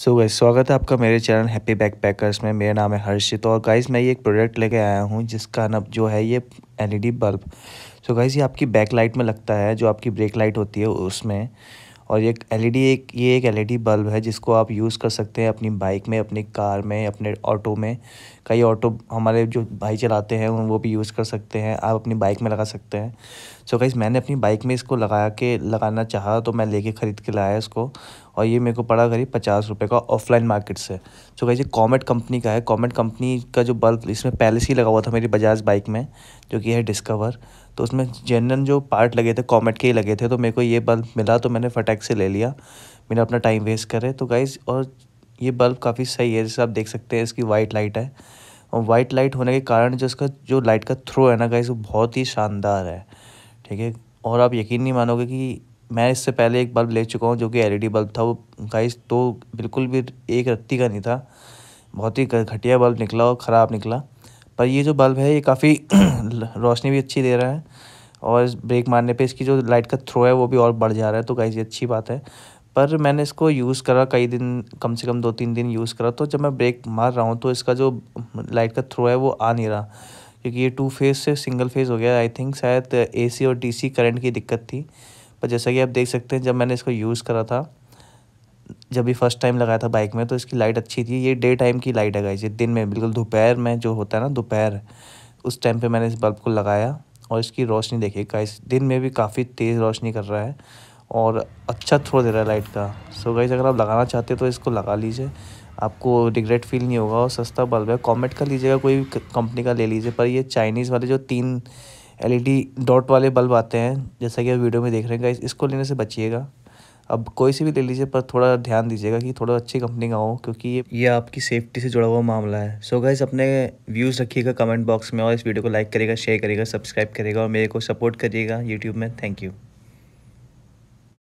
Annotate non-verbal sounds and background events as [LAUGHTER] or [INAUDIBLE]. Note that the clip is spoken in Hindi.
सो गाइस स्वागत है आपका मेरे चैनल हैप्पी बैक पैकर्स में मेरा नाम है हर्षित और गाइस मैं ये एक प्रोडक्ट लेके आया हूँ जिसका नब जो है ये एलईडी बल्ब सो गाइस ये आपकी बैक लाइट में लगता है जो आपकी ब्रेक लाइट होती है उसमें और ये एलईडी e एक ये एक एलईडी बल्ब e है जिसको आप यूज़ कर सकते हैं अपनी बाइक में अपनी कार में अपने ऑटो में कई ऑटो हमारे जो भाई चलाते हैं वो भी यूज़ कर सकते हैं आप अपनी बाइक में लगा सकते हैं सो so गाइज़ मैंने अपनी बाइक में इसको लगा के लगाना चाहा तो मैं लेके ख़रीद के लाया इसको और ये मेरे को पड़ा करीब पचास रुपये का ऑफलाइन मार्केट से तो गाइज कॉमेट कंपनी का है कॉमेट कंपनी का जो बल्ब इसमें पहले से ही लगा हुआ था मेरी बजाज बाइक में जो कि है डिस्कवर तो उसमें जेनरन जो पार्ट लगे थे कॉमेट के ही लगे थे तो मेरे को ये बल्ब मिला तो मैंने फटैक से ले लिया मैंने अपना टाइम वेस्ट करे तो गाइज़ और ये बल्ब काफ़ी सही है जैसे आप देख सकते हैं इसकी वाइट लाइट है और वाइट लाइट होने के कारण जो इसका जो लाइट का थ्रो है ना गाइज़ वो बहुत ही शानदार है ठीक है और आप यकीन नहीं मानोगे कि मैं इससे पहले एक बल्ब ले चुका हूँ जो कि एलईडी e बल्ब था वो गाइस तो बिल्कुल भी एक रत्ती का नहीं था बहुत ही घटिया बल्ब निकला और ख़राब निकला पर ये जो बल्ब है ये काफ़ी [CLEARS THROAT] रोशनी भी अच्छी दे रहा है और ब्रेक मारने पे इसकी जो लाइट का थ्रो है वो भी और बढ़ जा रहा है तो गाइस ये अच्छी बात है पर मैंने इसको यूज़ करा कई दिन कम से कम दो तीन दिन यूज़ करा तो जब मैं ब्रेक मार रहा हूँ तो इसका जो लाइट का थ्रो है वो आ नहीं रहा क्योंकि ये टू फेज़ से सिंगल फेज़ हो गया आई थिंक शायद एसी और डीसी करंट की दिक्कत थी पर जैसा कि आप देख सकते हैं जब मैंने इसको यूज़ करा था जब भी फर्स्ट टाइम लगाया था बाइक में तो इसकी लाइट अच्छी थी ये डे टाइम की लाइट है गाइज ये दिन में बिल्कुल दोपहर में जो होता है ना दोपहर उस टाइम पे मैंने इस बल्ब को लगाया और इसकी रोशनी देखी गाइस दिन में भी काफ़ी तेज़ रोशनी कर रहा है और अच्छा थ्रो दे रहा है लाइट का सो गाइस अगर आप लगाना चाहते हो तो इसको लगा लीजिए आपको रिग्रेट फील नहीं होगा और सस्ता बल्ब है कॉमेट का लीजिएगा कोई कंपनी का ले लीजिए पर ये चाइनीज़ वाले जो तीन एलईडी डॉट e वाले बल्ब आते हैं जैसा कि आप वीडियो में देख रहे हैं इसको लेने से बचिएगा अब कोई सी भी ले लीजिए पर थोड़ा ध्यान दीजिएगा कि थोड़ा अच्छी कंपनी का हो क्योंकि ये ये आपकी सेफ्टी से जुड़ा हुआ मामला है सो so गाइज अपने व्यूज़ रखिएगा कमेंट बॉक्स में और इस वीडियो को लाइक करेगा शेयर करेगा सब्सक्राइब करेगा और मेरे को सपोर्ट करिएगा यूट्यूब में थैंक यू